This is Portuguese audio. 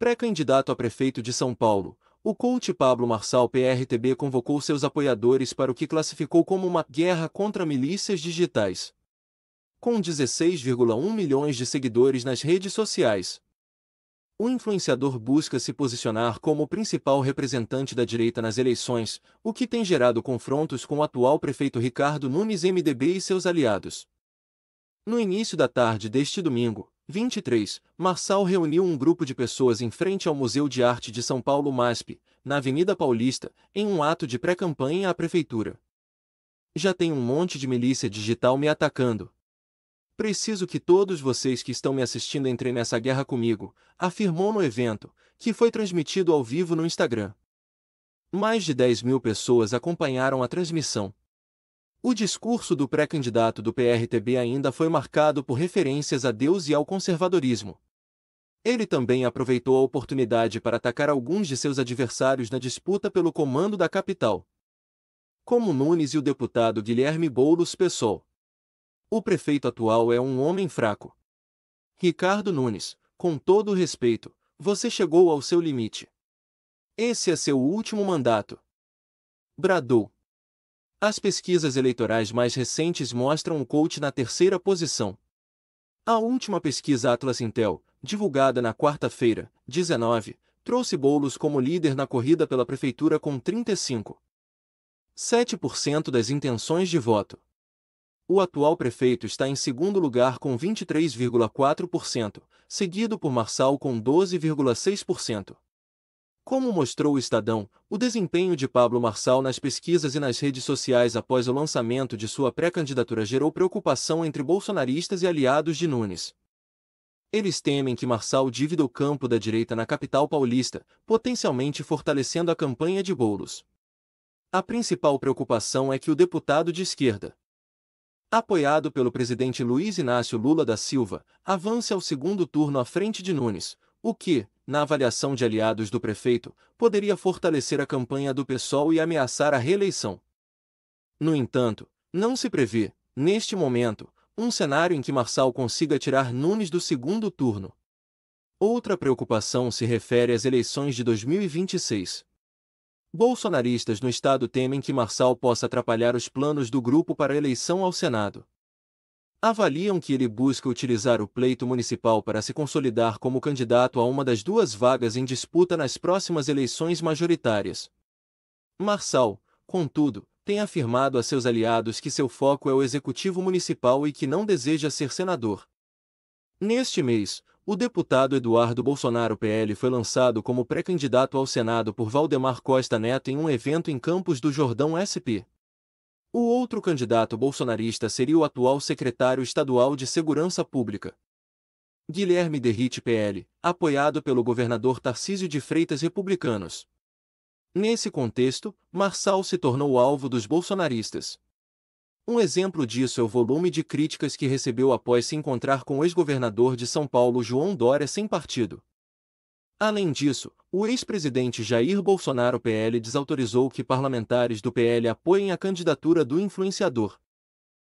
Pré-candidato a prefeito de São Paulo, o coach Pablo Marçal PRTB convocou seus apoiadores para o que classificou como uma guerra contra milícias digitais. Com 16,1 milhões de seguidores nas redes sociais, o influenciador busca se posicionar como o principal representante da direita nas eleições, o que tem gerado confrontos com o atual prefeito Ricardo Nunes MDB e seus aliados. No início da tarde deste domingo, 23, Marçal reuniu um grupo de pessoas em frente ao Museu de Arte de São Paulo MASP, na Avenida Paulista, em um ato de pré-campanha à prefeitura. Já tem um monte de milícia digital me atacando. Preciso que todos vocês que estão me assistindo entrem nessa guerra comigo, afirmou no evento, que foi transmitido ao vivo no Instagram. Mais de 10 mil pessoas acompanharam a transmissão, o discurso do pré-candidato do PRTB ainda foi marcado por referências a Deus e ao conservadorismo. Ele também aproveitou a oportunidade para atacar alguns de seus adversários na disputa pelo comando da capital, como Nunes e o deputado Guilherme Boulos Pessoal. O prefeito atual é um homem fraco. Ricardo Nunes, com todo respeito, você chegou ao seu limite. Esse é seu último mandato. Bradou. As pesquisas eleitorais mais recentes mostram o Colt na terceira posição. A última pesquisa Atlas Intel, divulgada na quarta-feira, 19, trouxe Boulos como líder na corrida pela prefeitura com 35,7% das intenções de voto. O atual prefeito está em segundo lugar com 23,4%, seguido por Marçal com 12,6%. Como mostrou o Estadão, o desempenho de Pablo Marçal nas pesquisas e nas redes sociais após o lançamento de sua pré-candidatura gerou preocupação entre bolsonaristas e aliados de Nunes. Eles temem que Marçal divida o campo da direita na capital paulista, potencialmente fortalecendo a campanha de Boulos. A principal preocupação é que o deputado de esquerda, apoiado pelo presidente Luiz Inácio Lula da Silva, avance ao segundo turno à frente de Nunes, o que, na avaliação de aliados do prefeito, poderia fortalecer a campanha do PSOL e ameaçar a reeleição. No entanto, não se prevê, neste momento, um cenário em que Marçal consiga tirar Nunes do segundo turno. Outra preocupação se refere às eleições de 2026. Bolsonaristas no estado temem que Marçal possa atrapalhar os planos do grupo para a eleição ao Senado avaliam que ele busca utilizar o pleito municipal para se consolidar como candidato a uma das duas vagas em disputa nas próximas eleições majoritárias. Marçal, contudo, tem afirmado a seus aliados que seu foco é o executivo municipal e que não deseja ser senador. Neste mês, o deputado Eduardo Bolsonaro PL foi lançado como pré-candidato ao Senado por Valdemar Costa Neto em um evento em Campos do Jordão SP. O outro candidato bolsonarista seria o atual secretário estadual de Segurança Pública. Guilherme Derrite PL, apoiado pelo governador Tarcísio de Freitas Republicanos. Nesse contexto, Marçal se tornou alvo dos bolsonaristas. Um exemplo disso é o volume de críticas que recebeu após se encontrar com o ex-governador de São Paulo João Dória sem partido. Além disso, o ex-presidente Jair Bolsonaro PL desautorizou que parlamentares do PL apoiem a candidatura do influenciador,